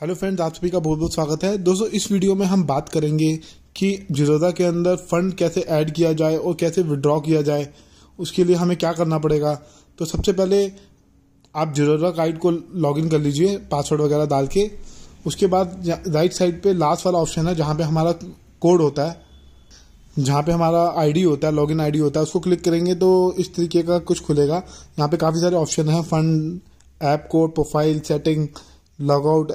hello friends आप सभी का बहुत बहुत स्वागत है दोस्तों इस वीडियो में हम बात करेंगे कि जिरोदा के अंदर फंड कैसे ऐड किया जाए और कैसे विड्रॉ किया जाए उसके लिए हमें क्या करना पड़ेगा तो सबसे पहले आप जिरोदा गाइड को लॉगिन कर लीजिए पासवर्ड वगैरह डाल के उसके बाद राइट साइड पे लास्ट वाला ऑप्शन है जहाँ पे हमारा कोड होता है जहाँ पे हमारा आईडी होता है लॉगिन आईडी होता है उसको क्लिक करेंगे तो इस तरीके का कुछ खुलेगा यहाँ पे काफ़ी सारे ऑप्शन हैं fund app code profile setting logout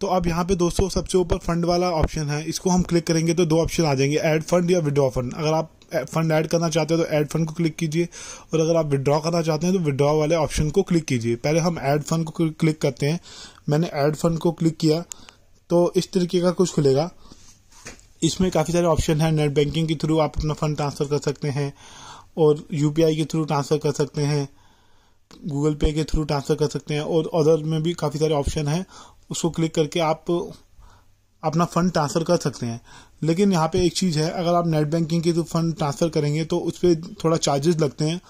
तो अब यहाँ पे दोस्तों सबसे ऊपर फंड वाला ऑप्शन है इसको हम क्लिक करेंगे तो दो ऑप्शन आ जाएंगे ऐड फंड या विड्रॉ फंड अगर आप फंड ऐड करना चाहते हैं तो ऐड फंड को क्लिक कीजिए और अगर आप विड्रॉ करना चाहते हैं तो विड्रॉ वाले ऑप्शन को क्लिक कीजिए पहले हम ऐड फंड को क्लिक करते हैं मैंने ऐड फंड को क्लिक किया तो इस तरीके का कुछ खुलेगा इसमें काफ़ी सारे ऑप्शन हैं नेट बैंकिंग के थ्रू आप अपना फ़ंड ट्रांसफ़र कर सकते हैं और यू के थ्रू ट्रांसफ़र कर सकते हैं गूगल पे के थ्रू ट्रांसफ़र कर सकते हैं और अदर में भी काफ़ी सारे ऑप्शन हैं उसको क्लिक करके आप अपना फ़ंड ट्रांसफ़र कर सकते हैं लेकिन यहाँ पे एक चीज़ है अगर आप नेट बैंकिंग के थ्रू फ़ंड ट्रांसफ़र करेंगे तो उस पर थोड़ा चार्जेस लगते हैं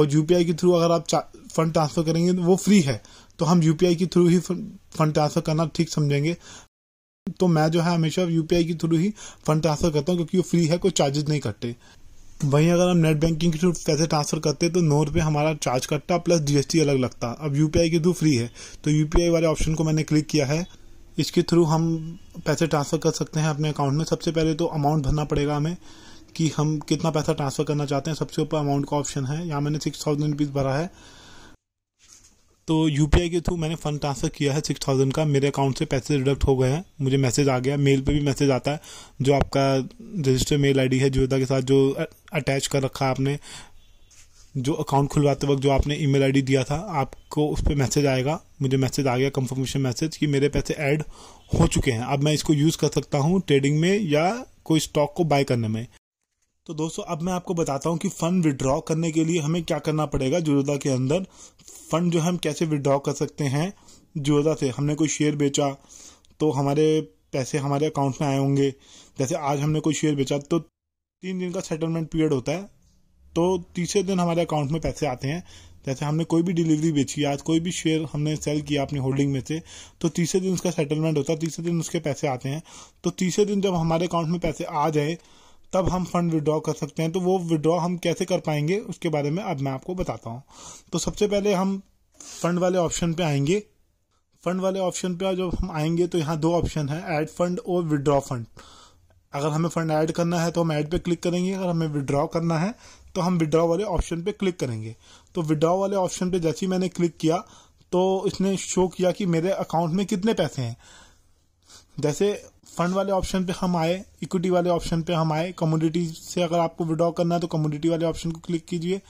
और यू के थ्रू अगर आप फ़ंड ट्रांसफ़र करेंगे तो वो फ्री है तो हम यू के थ्रू ही फ़ंड ट्रांसफ़र करना ठीक समझेंगे तो मैं जो है हमेशा यूपीआई के थ्रू ही फ़ंड ट्रांसफ़र करता हूँ क्योंकि वो फ्री है कोई चार्जेस नहीं कटते वहीं अगर हम नेट बैंकिंग के थ्रू पैसे ट्रांसफर करते हैं तो नौ रुपये हमारा चार्ज कटता प्लस जीएसटी अलग लगता अब यूपीआई के थ्रू फ्री है तो यूपीआई वाले ऑप्शन को मैंने क्लिक किया है इसके थ्रू हम पैसे ट्रांसफ़र कर सकते हैं अपने अकाउंट में सबसे पहले तो अमाउंट भरना पड़ेगा हमें कि हम कितना पैसा ट्रांसफ़र करना चाहते हैं सबसे ऊपर अमाउंट का ऑप्शन है यहाँ मैंने सिक्स थाउजेंड रुपीज़ भरा है तो यू के थ्रू मैंने फ़ंड ट्रांसफ़र किया है सिक्स थाउजेंड का मेरे अकाउंट से पैसे डिडक्ट हो गए हैं मुझे मैसेज आ गया मेल पे भी मैसेज आता है जो आपका रजिस्टर मेल आईडी है जोधा के साथ जो अटैच कर रखा है आपने जो अकाउंट खुलवाते वक्त जो आपने ईमेल आईडी दिया था आपको उस पर मैसेज आएगा मुझे मैसेज आ गया कंफर्मेशन मैसेज कि मेरे पैसे ऐड हो चुके हैं अब मैं इसको यूज़ कर सकता हूँ ट्रेडिंग में या कोई स्टॉक को बाय करने में तो दोस्तों अब मैं आपको बताता हूँ कि फ़ंड विड्रॉ करने के लिए हमें क्या करना पड़ेगा जुड़ोदा के अंदर फ़ंड जो हम कैसे विड्रॉ कर सकते हैं जुड़ोदा से हमने कोई शेयर बेचा तो हमारे पैसे हमारे अकाउंट में आए होंगे जैसे आज हमने कोई शेयर बेचा तो तीन दिन का सेटलमेंट पीरियड होता है तो तीसरे दिन हमारे अकाउंट में पैसे आते हैं जैसे हमने कोई भी डिलीवरी बेची आज कोई भी शेयर हमने सेल किया अपनी होल्डिंग में से तो तीसरे दिन उसका सेटलमेंट होता है तीसरे दिन उसके पैसे आते हैं तो तीसरे दिन जब हमारे अकाउंट में पैसे आ जाए तब हम फंड विड्रॉ कर सकते हैं तो वो विड्रॉ हम कैसे कर पाएंगे उसके बारे में अब मैं आपको बताता हूँ तो सबसे पहले हम फंड वाले ऑप्शन पे आएंगे फंड वाले ऑप्शन पे जब हम आएंगे तो यहाँ दो ऑप्शन है ऐड फंड और विड्रॉ फंड अगर हमें फंड ऐड करना है तो हम ऐड पे क्लिक करेंगे अगर हमें विड्रॉ करना है तो हम विड्रॉ वाले ऑप्शन पे क्लिक करेंगे तो विड्रॉ वाले ऑप्शन पे जैसे ही मैंने क्लिक किया तो इसने शो किया कि मेरे अकाउंट में कितने पैसे हैं जैसे फंड वाले ऑप्शन पे हम आए इक्विटी वाले ऑप्शन पे हम आए कम्योडिटी से अगर आपको विड्रॉ करना है तो कम्योडिटी वाले ऑप्शन को क्लिक कीजिए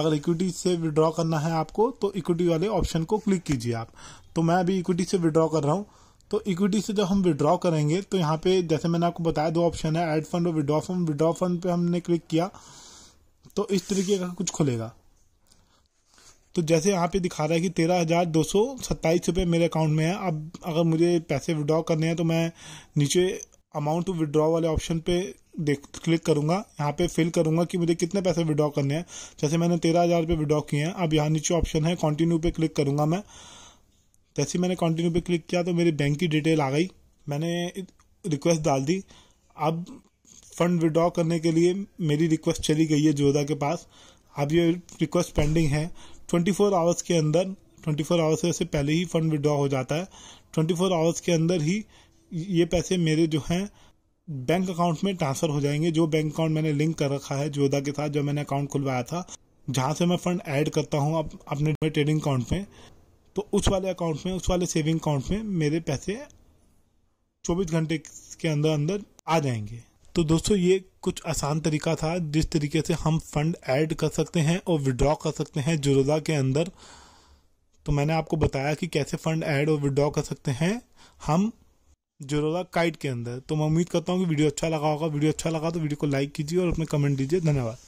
अगर इक्विटी से विड्रॉ करना है आपको तो इक्विटी वाले ऑप्शन को क्लिक कीजिए आप तो मैं अभी इक्विटी से विड्रॉ कर रहा हूँ तो इक्विटी से जब हम विड्रॉ करेंगे तो यहाँ पे जैसे मैंने आपको बताया दो ऑप्शन है एड फंड और विड्रॉ फंड विड्रॉ फंड पे हमने क्लिक किया तो इस तरीके का कुछ खुलेगा तो जैसे यहाँ पे दिखा रहा है कि तेरह हज़ार दो सौ सत्ताईस रुपये मेरे अकाउंट में है अब अगर मुझे पैसे विड्रॉ करने हैं तो मैं नीचे अमाउंट टू विड्रॉ वाले ऑप्शन पे देख क्लिक करूँगा यहाँ पे फिल करूँगा कि मुझे कितने पैसे विड्रॉ करने हैं जैसे मैंने तेरह हज़ार रुपये विड्रॉ किए हैं अब यहाँ नीचे ऑप्शन है कंटिन्यू पे क्लिक करूँगा मैं जैसे मैंने कंटिन्यू पे क्लिक किया तो मेरी बैंक की डिटेल आ गई मैंने रिक्वेस्ट डाल दी अब फंड विड्रॉ करने के लिए मेरी रिक्वेस्ट चली गई है जोधा के पास अब ये रिक्वेस्ट पेंडिंग है ट्वेंटी फोर आवर्स के अंदर ट्वेंटी फोर आवर्स से पहले ही फंड विड्रॉ हो जाता है ट्वेंटी फोर आवर्स के अंदर ही ये पैसे मेरे जो हैं बैंक अकाउंट में ट्रांसफर हो जाएंगे जो बैंक अकाउंट मैंने लिंक कर रखा है जोधा के साथ जो मैंने अकाउंट खुलवाया था जहाँ से मैं फंड ऐड करता हूँ अप, अपने ट्रेडिंग अकाउंट में तो उस वाले अकाउंट में उस वाले सेविंग अकाउंट में मेरे पैसे चौबीस घंटे के अंदर अंदर आ जाएंगे तो दोस्तों ये कुछ आसान तरीका था जिस तरीके से हम फंड ऐड कर सकते हैं और विड्रॉ कर सकते हैं जुरोदा के अंदर तो मैंने आपको बताया कि कैसे फंड ऐड और विड्रॉ कर सकते हैं हम जुरोदा काइट के अंदर तो मैं उम्मीद करता हूँ कि वीडियो अच्छा लगा होगा वीडियो अच्छा लगा तो वीडियो को लाइक कीजिए और अपने कमेंट दीजिए धन्यवाद